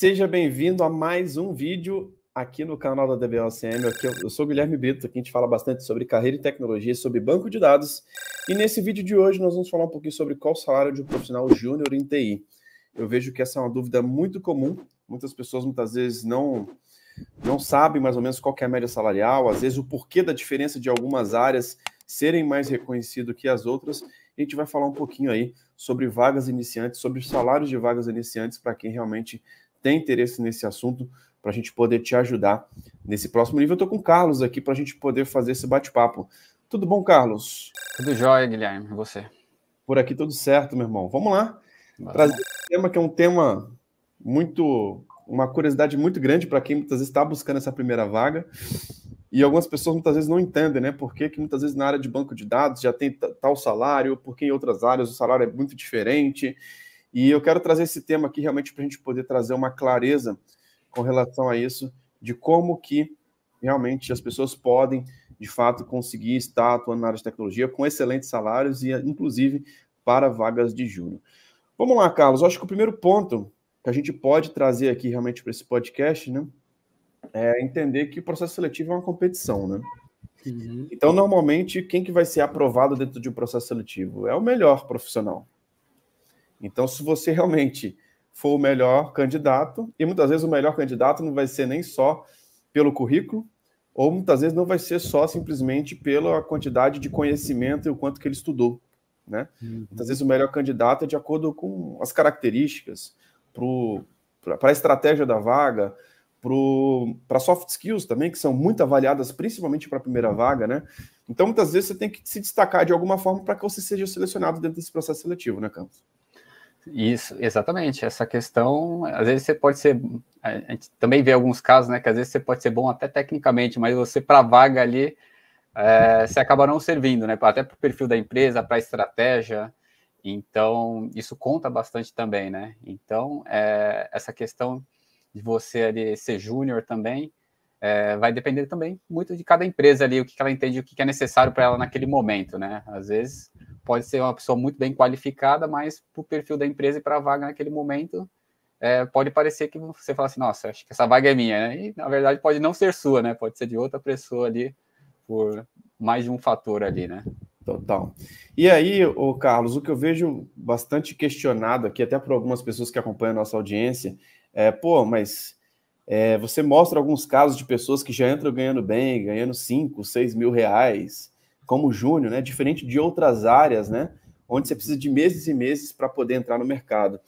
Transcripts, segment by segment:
Seja bem-vindo a mais um vídeo aqui no canal da DBOCM. Aqui eu sou Guilherme Brito, aqui a gente fala bastante sobre carreira e tecnologia, sobre banco de dados. E nesse vídeo de hoje nós vamos falar um pouquinho sobre qual o salário de um profissional júnior em TI. Eu vejo que essa é uma dúvida muito comum. Muitas pessoas muitas vezes não não sabem mais ou menos qual é a média salarial, às vezes o porquê da diferença de algumas áreas serem mais reconhecidas que as outras. A gente vai falar um pouquinho aí sobre vagas iniciantes, sobre salários de vagas iniciantes para quem realmente tem interesse nesse assunto, para a gente poder te ajudar nesse próximo nível. Eu estou com o Carlos aqui para a gente poder fazer esse bate-papo. Tudo bom, Carlos? Tudo jóia, Guilherme. E você? Por aqui tudo certo, meu irmão. Vamos lá. Trazer tema que é um tema muito. uma curiosidade muito grande para quem muitas vezes está buscando essa primeira vaga. E algumas pessoas muitas vezes não entendem, né? Por que muitas vezes na área de banco de dados já tem tal salário, porque em outras áreas o salário é muito diferente. E eu quero trazer esse tema aqui realmente para a gente poder trazer uma clareza com relação a isso, de como que realmente as pessoas podem, de fato, conseguir estar atuando na área de tecnologia com excelentes salários e, inclusive, para vagas de júnior. Vamos lá, Carlos. Eu acho que o primeiro ponto que a gente pode trazer aqui realmente para esse podcast, né, é entender que o processo seletivo é uma competição, né? Uhum. Então, normalmente, quem que vai ser aprovado dentro de um processo seletivo? É o melhor profissional, então, se você realmente for o melhor candidato, e muitas vezes o melhor candidato não vai ser nem só pelo currículo, ou muitas vezes não vai ser só simplesmente pela quantidade de conhecimento e o quanto que ele estudou, né? Uhum. Muitas vezes o melhor candidato é de acordo com as características, para a estratégia da vaga, para soft skills também, que são muito avaliadas, principalmente para a primeira vaga, né? Então, muitas vezes você tem que se destacar de alguma forma para que você seja selecionado dentro desse processo seletivo, né, Campos? Isso, exatamente. Essa questão, às vezes você pode ser. A gente também vê alguns casos, né? Que às vezes você pode ser bom até tecnicamente, mas você, para vaga ali, é, você acaba não servindo, né? Até para o perfil da empresa, para a estratégia. Então, isso conta bastante também, né? Então, é, essa questão de você ali ser júnior também é, vai depender também muito de cada empresa ali, o que, ela entende, o que, é necessário para ela naquele momento, né? Às vezes pode ser uma pessoa muito bem qualificada, mas para o perfil da empresa e para a vaga naquele momento, é, pode parecer que você fala assim, nossa, acho que essa vaga é minha, né? E na verdade pode não ser sua, né? Pode ser de outra pessoa ali, por mais de um fator ali, né? Total. E aí, o Carlos, o que eu vejo bastante questionado aqui, até por algumas pessoas que acompanham a nossa audiência, é, pô, mas é, você mostra alguns casos de pessoas que já entram ganhando bem, ganhando 5, 6 mil reais, como júnior, né? Diferente de outras áreas, né? Onde você precisa de meses e meses para poder entrar no mercado.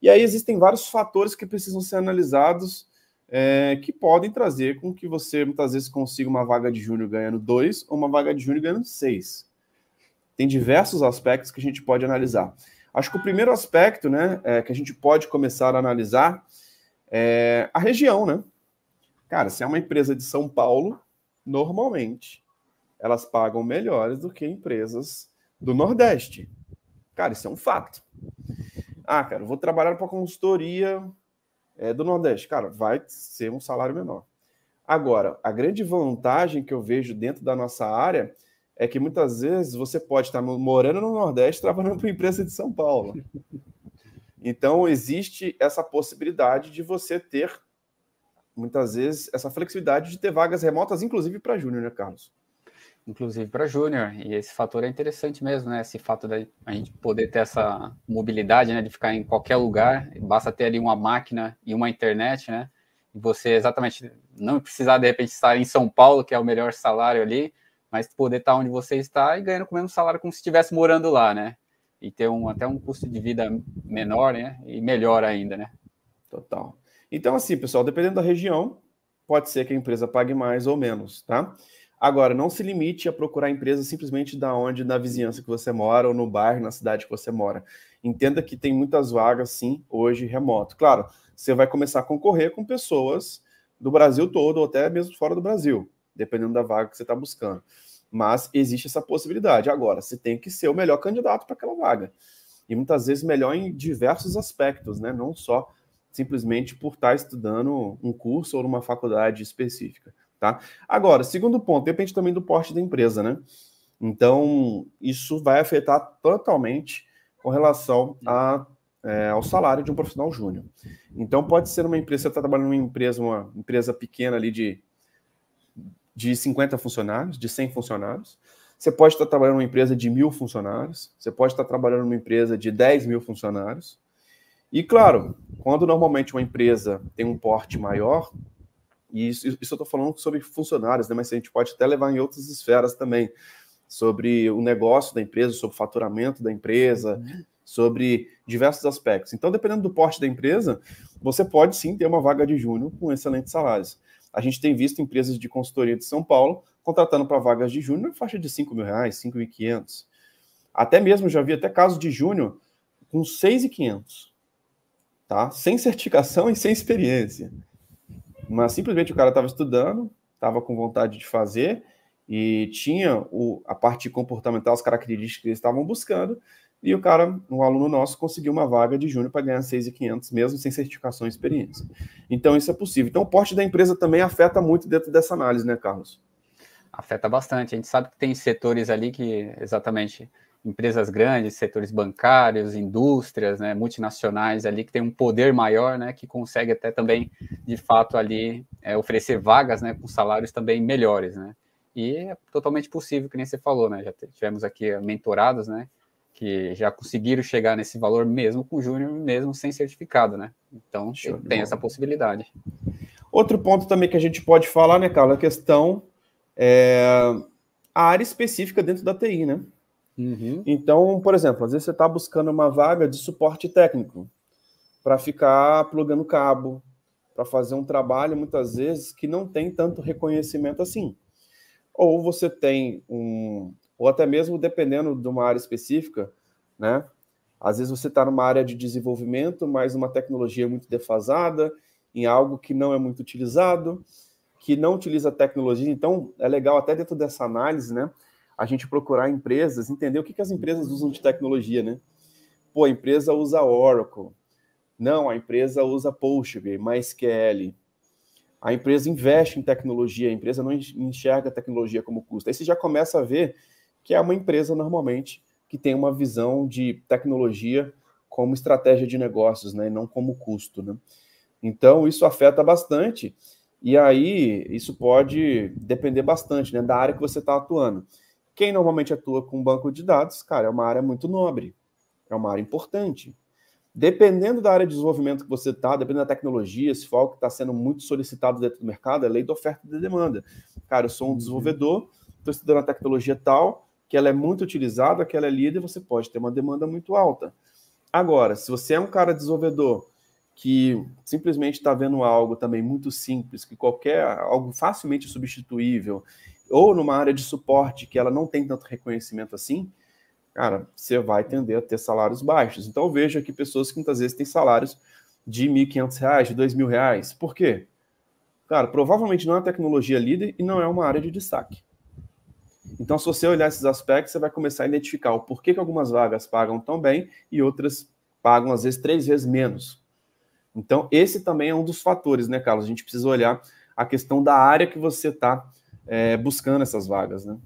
E aí existem vários fatores que precisam ser analisados é, que podem trazer com que você muitas vezes consiga uma vaga de júnior ganhando 2 ou uma vaga de júnior ganhando 6. Tem diversos aspectos que a gente pode analisar. Acho que o primeiro aspecto né, é, que a gente pode começar a analisar é, a região, né? Cara, se é uma empresa de São Paulo, normalmente elas pagam melhores do que empresas do Nordeste. Cara, isso é um fato. Ah, cara, vou trabalhar para consultoria é, do Nordeste. Cara, vai ser um salário menor. Agora, a grande vantagem que eu vejo dentro da nossa área é que muitas vezes você pode estar morando no Nordeste trabalhando para uma empresa de São Paulo. Então, existe essa possibilidade de você ter, muitas vezes, essa flexibilidade de ter vagas remotas, inclusive para júnior, né, Carlos? Inclusive para júnior, e esse fator é interessante mesmo, né? Esse fato da a gente poder ter essa mobilidade, né? De ficar em qualquer lugar, basta ter ali uma máquina e uma internet, né? E você exatamente não precisar de repente estar em São Paulo, que é o melhor salário ali, mas poder estar onde você está e ganhando com o mesmo salário como se estivesse morando lá, né? e ter um, até um custo de vida menor né? e melhor ainda, né? Total. Então, assim, pessoal, dependendo da região, pode ser que a empresa pague mais ou menos, tá? Agora, não se limite a procurar empresa simplesmente da onde, na vizinhança que você mora, ou no bairro, na cidade que você mora. Entenda que tem muitas vagas, sim, hoje remoto. Claro, você vai começar a concorrer com pessoas do Brasil todo, ou até mesmo fora do Brasil, dependendo da vaga que você está buscando. Mas existe essa possibilidade. Agora, você tem que ser o melhor candidato para aquela vaga. E muitas vezes melhor em diversos aspectos, né? Não só simplesmente por estar estudando um curso ou numa faculdade específica, tá? Agora, segundo ponto, depende também do porte da empresa, né? Então, isso vai afetar totalmente com relação a, é, ao salário de um profissional júnior. Então, pode ser uma empresa, você está trabalhando em empresa, uma empresa pequena ali de de 50 funcionários, de 100 funcionários. Você pode estar trabalhando numa empresa de mil funcionários, você pode estar trabalhando numa empresa de 10 mil funcionários. E claro, quando normalmente uma empresa tem um porte maior, e isso, isso eu estou falando sobre funcionários, né? mas a gente pode até levar em outras esferas também, sobre o negócio da empresa, sobre o faturamento da empresa, uhum. sobre diversos aspectos. Então, dependendo do porte da empresa, você pode sim ter uma vaga de júnior com excelentes salários a gente tem visto empresas de consultoria de São Paulo contratando para vagas de júnior faixa de 5 mil reais, 5.500. Até mesmo já vi até casos de júnior com 6.500, tá? Sem certificação e sem experiência. Mas simplesmente o cara estava estudando, estava com vontade de fazer e tinha o, a parte comportamental, as características que eles estavam buscando, e o cara, um aluno nosso, conseguiu uma vaga de júnior para ganhar 6,500, mesmo sem certificação e experiência. Então, isso é possível. Então, o porte da empresa também afeta muito dentro dessa análise, né, Carlos? Afeta bastante. A gente sabe que tem setores ali que, exatamente, empresas grandes, setores bancários, indústrias, né, multinacionais ali, que tem um poder maior, né, que consegue até também, de fato, ali é, oferecer vagas, né, com salários também melhores, né. E é totalmente possível, que nem você falou, né, já tivemos aqui mentorados, né, que já conseguiram chegar nesse valor mesmo com júnior, mesmo sem certificado, né? Então tem, essa possibilidade. Outro ponto também que a gente pode falar, né, Carla, é a questão é a área específica dentro da TI, né? Uhum. Então, por exemplo, às vezes você está buscando uma vaga de suporte técnico para ficar plugando cabo, para fazer um trabalho muitas vezes que não tem tanto reconhecimento assim. Ou você tem um, ou até mesmo dependendo de uma área específica, né? Às vezes você está numa área de desenvolvimento, mas uma tecnologia muito defasada, em algo que não é muito utilizado, que não utiliza tecnologia. Então, é legal até dentro dessa análise, né? A gente procurar empresas, entender o que, que as empresas usam de tecnologia, né? Pô, a empresa usa Oracle. Não, a empresa usa Postgre, MySQL. A empresa investe em tecnologia, a empresa não enxerga a tecnologia como custo. Aí você já começa a ver que é uma empresa normalmente que tem uma visão de tecnologia como estratégia de negócios, né, e não como custo, né? Então isso afeta bastante e aí isso pode depender bastante, né, da área que você está atuando. Quem normalmente atua com banco de dados, cara, é uma área muito nobre, é uma área importante. Dependendo da área de desenvolvimento que você está, dependendo da tecnologia, se for algo que está sendo muito solicitado dentro do mercado, é lei da oferta e da demanda. Cara, eu sou um uhum. desenvolvedor, estou estudando a tecnologia tal, que ela é muito utilizada, que ela é líder, você pode ter uma demanda muito alta. Agora, se você é um cara desenvolvedor que simplesmente está vendo algo também muito simples, que qualquer algo facilmente substituível, ou numa área de suporte que ela não tem tanto reconhecimento assim, cara, você vai tender a ter salários baixos. Então eu vejo aqui pessoas que muitas vezes têm salários de R$ 1.500, de R$ 2.000. Por quê? Cara, provavelmente não é uma tecnologia líder e não é uma área de destaque. Então, se você olhar esses aspectos, você vai começar a identificar o porquê que algumas vagas pagam tão bem e outras pagam, às vezes, três vezes menos. Então, esse também é um dos fatores, né, Carlos? A gente precisa olhar a questão da área que você está é, buscando essas vagas, né?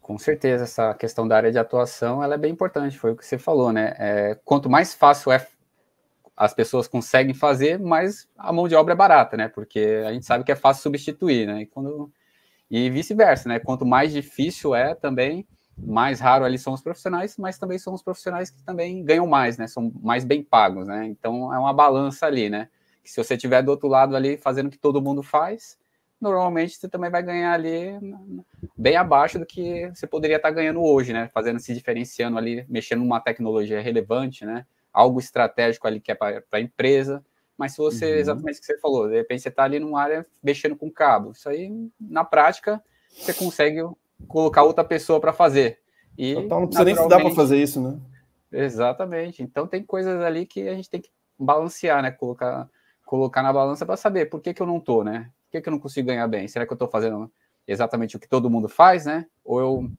Com certeza, essa questão da área de atuação ela é bem importante, foi o que você falou, né? É, quanto mais fácil é as pessoas conseguem fazer, mais a mão de obra é barata, né? Porque a gente sabe que é fácil substituir, né? E quando e vice-versa, né? Quanto mais difícil é também, mais raro ali são os profissionais, mas também são os profissionais que também ganham mais, né? São mais bem pagos, né? Então é uma balança ali, né? Que se você tiver do outro lado ali fazendo o que todo mundo faz, normalmente você também vai ganhar ali bem abaixo do que você poderia estar ganhando hoje, né? Fazendo se diferenciando ali, mexendo numa tecnologia relevante, né? Algo estratégico ali que é para a empresa. Mas se você, uhum. exatamente o que você falou, de repente você está ali numa área mexendo com cabo. Isso aí, na prática, você consegue colocar outra pessoa para fazer. E, Total, então, então, não precisa nem se dar para fazer isso, né? Exatamente. Então tem coisas ali que a gente tem que balancear, né? Colocar, colocar na balança para saber por que, que eu não estou né? Por que, que eu não consigo ganhar bem? Será que eu estou fazendo exatamente o que todo mundo faz, né? Ou eu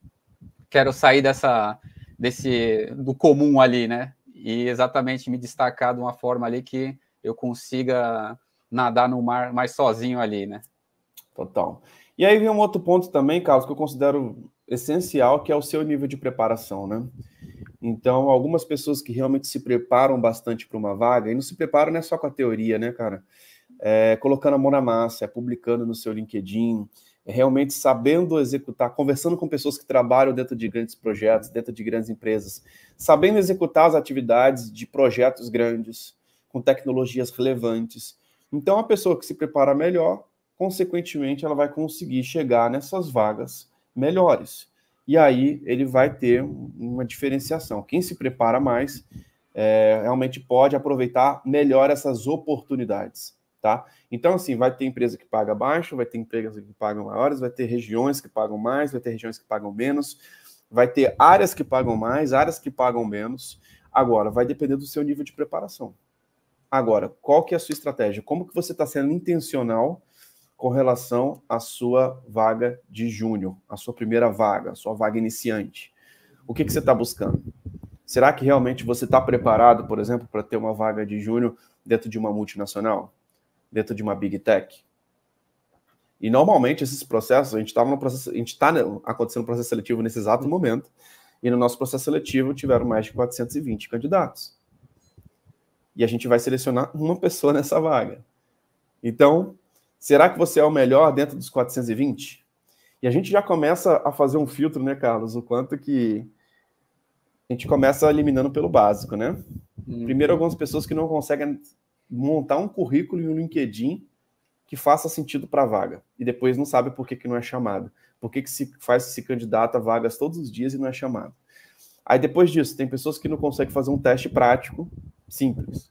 quero sair dessa desse do comum ali, né? E exatamente me destacar de uma forma ali que eu consiga nadar no mar mais sozinho ali, né? Total. E aí vem um outro ponto também, Carlos, que eu considero essencial, que é o seu nível de preparação, né? Então, algumas pessoas que realmente se preparam bastante para uma vaga, e não se preparam não é só com a teoria, né, cara? É, colocando a mão na massa, é publicando no seu LinkedIn, é realmente sabendo executar, conversando com pessoas que trabalham dentro de grandes projetos, dentro de grandes empresas, sabendo executar as atividades de projetos grandes, com tecnologias relevantes. Então, a pessoa que se prepara melhor, consequentemente, ela vai conseguir chegar nessas vagas melhores. E aí ele vai ter uma diferenciação. Quem se prepara mais é, realmente pode aproveitar melhor essas oportunidades, tá? Então, assim, vai ter empresa que paga baixo, vai ter empresas que pagam maiores, vai ter regiões que pagam mais, vai ter regiões que pagam menos, vai ter áreas que pagam mais, áreas que pagam menos. Agora, vai depender do seu nível de preparação. Agora, qual que é a sua estratégia? Como que você está sendo intencional com relação à sua vaga de júnior, a sua primeira vaga, a sua vaga iniciante? O que, que você está buscando? Será que realmente você está preparado, por exemplo, para ter uma vaga de júnior dentro de uma multinacional, dentro de uma big tech? E normalmente esses processos, a gente estava no processo, a gente está acontecendo um processo seletivo nesse exato momento, e no nosso processo seletivo tiveram mais de 420 candidatos e a gente vai selecionar uma pessoa nessa vaga. Então, será que você é o melhor dentro dos 420? E a gente já começa a fazer um filtro, né, Carlos? O quanto que a gente começa eliminando pelo básico, né? Uhum. Primeiro, algumas pessoas que não conseguem montar um currículo e um LinkedIn que faça sentido para a vaga. E depois não sabe por que, que não é chamado. Por que, que se faz se candidata a vagas todos os dias e não é chamado. Aí depois disso, tem pessoas que não conseguem fazer um teste prático simples.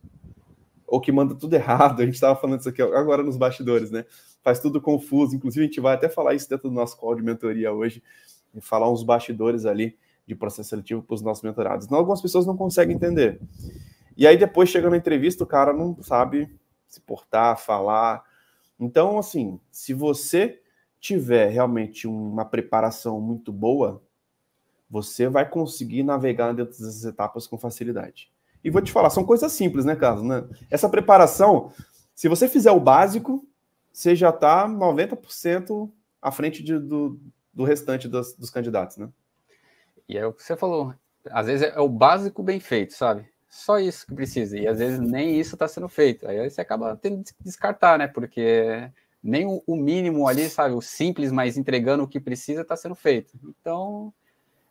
Ou que manda tudo errado. A gente estava falando isso aqui agora nos bastidores, né? Faz tudo confuso. Inclusive, a gente vai até falar isso dentro do nosso call de mentoria hoje, e falar uns bastidores ali de processo seletivo para os nossos mentorados. Não, algumas pessoas não conseguem entender. E aí depois chega na entrevista, o cara não sabe se portar, falar. Então, assim, se você tiver realmente uma preparação muito boa, você vai conseguir navegar dentro dessas etapas com facilidade. E vou te falar, são coisas simples, né, Carlos? Né? Essa preparação, se você fizer o básico, você já está 90% à frente de, do, do restante dos, dos, candidatos, né? E é o que você falou. Às vezes é o básico bem feito, sabe? Só isso que precisa. E às vezes nem isso está sendo feito. Aí você acaba tendo que descartar, né? Porque nem o mínimo ali, sabe? O simples, mas entregando o que precisa está sendo feito. Então,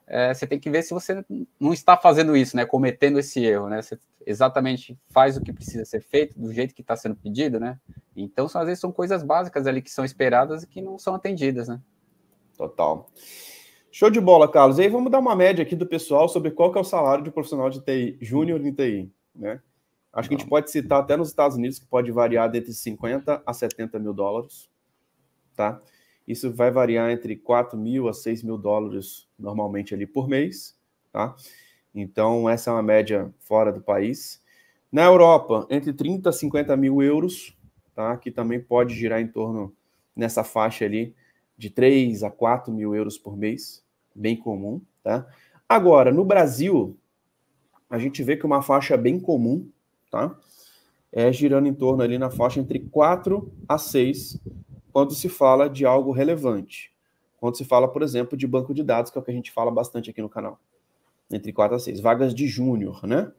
é, você tem que ver se você não está fazendo isso, né? Cometendo esse erro, né? Você exatamente faz o que precisa ser feito, do jeito que está sendo pedido, né? Então, às vezes, são coisas básicas ali que são esperadas e que não são atendidas, né? Total. Show de bola, Carlos. E aí vamos dar uma média aqui do pessoal sobre qual que é o salário de profissional de TI, júnior em TI, né? Acho que a gente pode citar até nos Estados Unidos, que pode variar entre 50 a 70 mil dólares, tá? Tá? Isso vai variar entre 4 mil a 6 mil dólares normalmente ali por mês, tá? Então, essa é uma média fora do país. Na Europa, entre 30 a 50 mil euros, tá? Que também pode girar em torno, nessa faixa ali, de 3 a 4 mil euros por mês, bem comum, tá? Agora, no Brasil, a gente vê que uma faixa bem comum, tá? É girando em torno ali na faixa entre 4 a 6 quando se fala de algo relevante. Quando se fala, por exemplo, de banco de dados, que é o que a gente fala bastante aqui no canal. Entre 4 a 6. Vagas de júnior, né?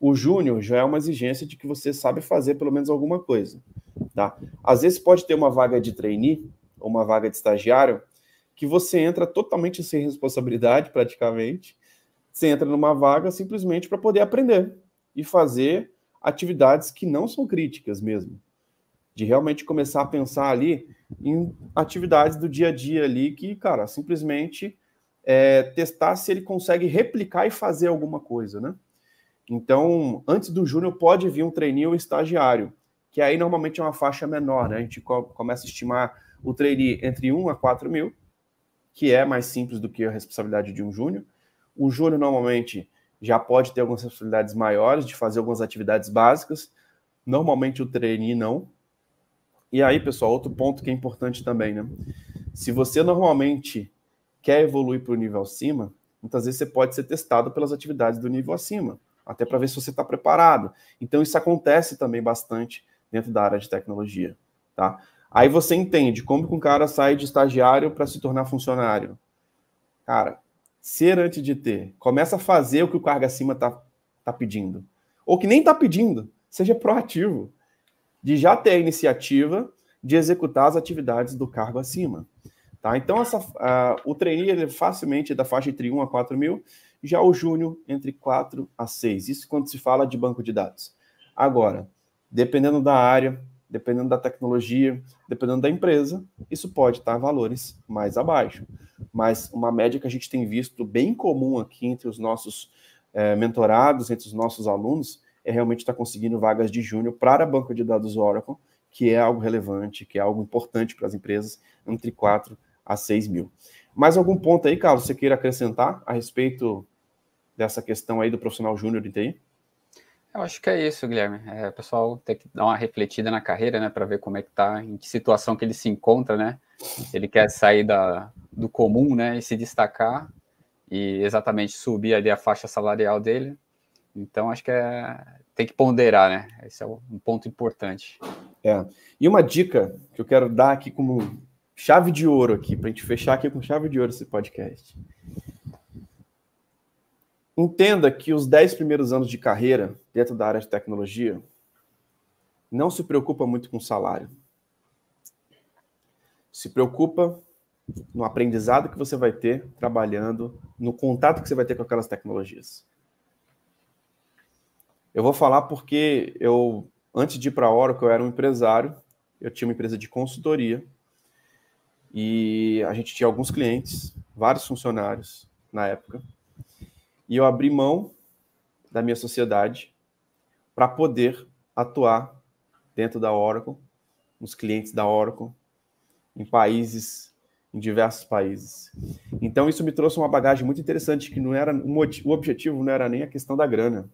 O júnior já é uma exigência de que você sabe fazer pelo menos alguma coisa. Tá? Às vezes pode ter uma vaga de trainee ou uma vaga de estagiário que você entra totalmente sem responsabilidade, praticamente. Você entra numa vaga simplesmente para poder aprender e fazer atividades que não são críticas mesmo de realmente começar a pensar ali em atividades do dia a dia ali que, cara, simplesmente é, testar se ele consegue replicar e fazer alguma coisa, né? Então, antes do júnior pode vir um trainee ou estagiário, que aí normalmente é uma faixa menor, né? A gente co começa a estimar o trainee entre 1 a 4 mil, que é mais simples do que a responsabilidade de um júnior. O júnior normalmente já pode ter algumas responsabilidades maiores de fazer algumas atividades básicas. Normalmente o trainee não, e aí, pessoal, outro ponto que é importante também, né? Se você normalmente quer evoluir para o nível acima, muitas vezes você pode ser testado pelas atividades do nível acima, até para ver se você está preparado. Então, isso acontece também bastante dentro da área de tecnologia, tá? Aí você entende como que um cara sai de estagiário para se tornar funcionário. Cara, ser antes de ter. Começa a fazer o que o cargo acima está tá pedindo. Ou que nem está pedindo. Seja proativo de já ter a iniciativa de executar as atividades do cargo acima. Tá? Então, essa, o trainee ele é facilmente da faixa entre 1 a 4 mil, já é o júnior entre 4 a 6. Isso quando se fala de banco de dados. Agora, dependendo da área, dependendo da tecnologia, dependendo da empresa, isso pode estar valores mais abaixo. Mas uma média que a gente tem visto bem comum aqui entre os nossos é, mentorados, entre os nossos alunos, é realmente estar tá conseguindo vagas de júnior para banco de dados Oracle, que é algo relevante, que é algo importante para as empresas, entre 4 a 6 mil. Mais algum ponto aí, Carlos, você queira acrescentar a respeito dessa questão aí do profissional júnior de TI? Eu acho que é isso, Guilherme. É, o pessoal tem que dar uma refletida na carreira, né, para ver como é que tá, em que situação que ele se encontra, né? Ele quer sair da, do comum, né, e se destacar e exatamente subir ali a faixa salarial dele. Então, acho que é, tem que ponderar, né? Esse é um ponto importante. É. E uma dica que eu quero dar aqui como chave de ouro aqui, para a gente fechar aqui com chave de ouro esse podcast. Entenda que os 10 primeiros anos de carreira dentro da área de tecnologia não se preocupa muito com salário. Se preocupa no aprendizado que você vai ter trabalhando, no contato que você vai ter com aquelas tecnologias. Eu vou falar porque eu, antes de ir para a Oracle, eu era um empresário, eu tinha uma empresa de consultoria e a gente tinha alguns clientes, vários funcionários na época, e eu abri mão da minha sociedade para poder atuar dentro da Oracle, nos clientes da Oracle, em países, em diversos países. Então isso me trouxe uma bagagem muito interessante que não era o objetivo não era nem a questão da grana,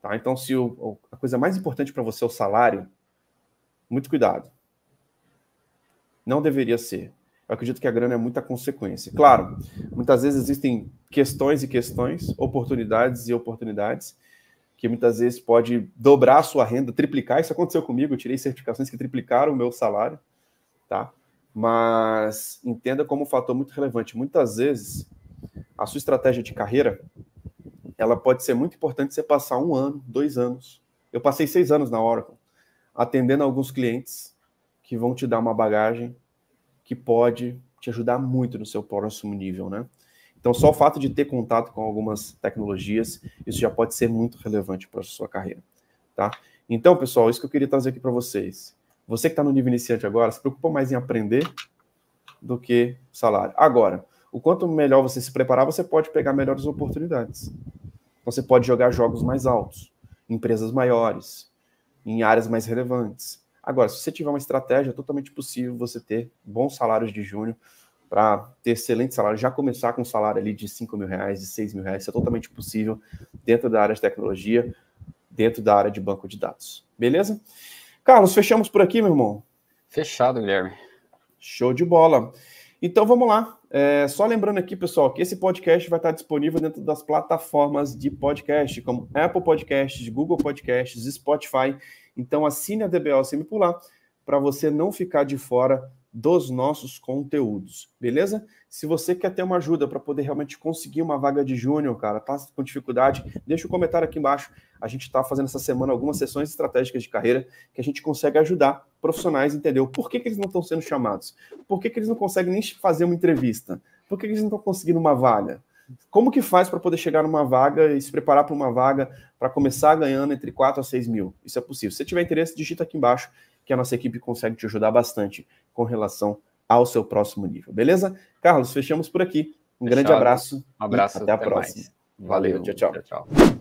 Tá? Então, se o, a coisa mais importante para você é o salário, muito cuidado. Não deveria ser. Eu acredito que a grana é muita consequência. Claro, muitas vezes existem questões e questões, oportunidades e oportunidades, que muitas vezes pode dobrar a sua renda, triplicar. Isso aconteceu comigo, eu tirei certificações que triplicaram o meu salário, tá? Mas entenda como um fator muito relevante. Muitas vezes, a sua estratégia de carreira ela pode ser muito importante você passar um ano, dois anos. Eu passei seis anos na Oracle, atendendo alguns clientes que vão te dar uma bagagem que pode te ajudar muito no seu próximo nível, né? Então, só o fato de ter contato com algumas tecnologias, isso já pode ser muito relevante para a sua carreira, tá? Então, pessoal, isso que eu queria trazer aqui para vocês. Você que está no nível iniciante agora, se preocupa mais em aprender do que salário. Agora, o quanto melhor você se preparar, você pode pegar melhores oportunidades. Você pode jogar jogos mais altos, empresas maiores, em áreas mais relevantes. Agora, se você tiver uma estratégia, é totalmente possível você ter bons salários de júnior para ter excelente salário, já começar com um salário ali de 5 mil reais, de 6 mil reais, isso é totalmente possível dentro da área de tecnologia, dentro da área de banco de dados. Beleza? Carlos, fechamos por aqui, meu irmão? Fechado, Guilherme. Show de bola. Então vamos lá. É, só lembrando aqui, pessoal, que esse podcast vai estar disponível dentro das plataformas de podcast, como Apple Podcasts, Google Podcasts, Spotify. Então assine a DBO Sempre por lá, para você não ficar de fora dos nossos conteúdos, beleza? Se você quer ter uma ajuda para poder realmente conseguir uma vaga de júnior, cara, tá com dificuldade, deixa um comentário aqui embaixo. A gente está fazendo essa semana algumas sessões estratégicas de carreira que a gente consegue ajudar profissionais a entender por que eles não estão sendo chamados, por que, que eles não conseguem nem fazer uma entrevista, por que, que eles não estão conseguindo uma vaga. Como que faz para poder chegar numa vaga e se preparar para uma vaga para começar ganhando entre 4 a 6 mil? Isso é possível. Se tiver interesse, digita aqui embaixo que a nossa equipe consegue te ajudar bastante com relação ao seu próximo nível. Beleza? Carlos, fechamos por aqui. Um Fechado. grande abraço. Um abraço. Até, até, a próxima. Valeu, Valeu. Tchau, tchau. tchau, tchau.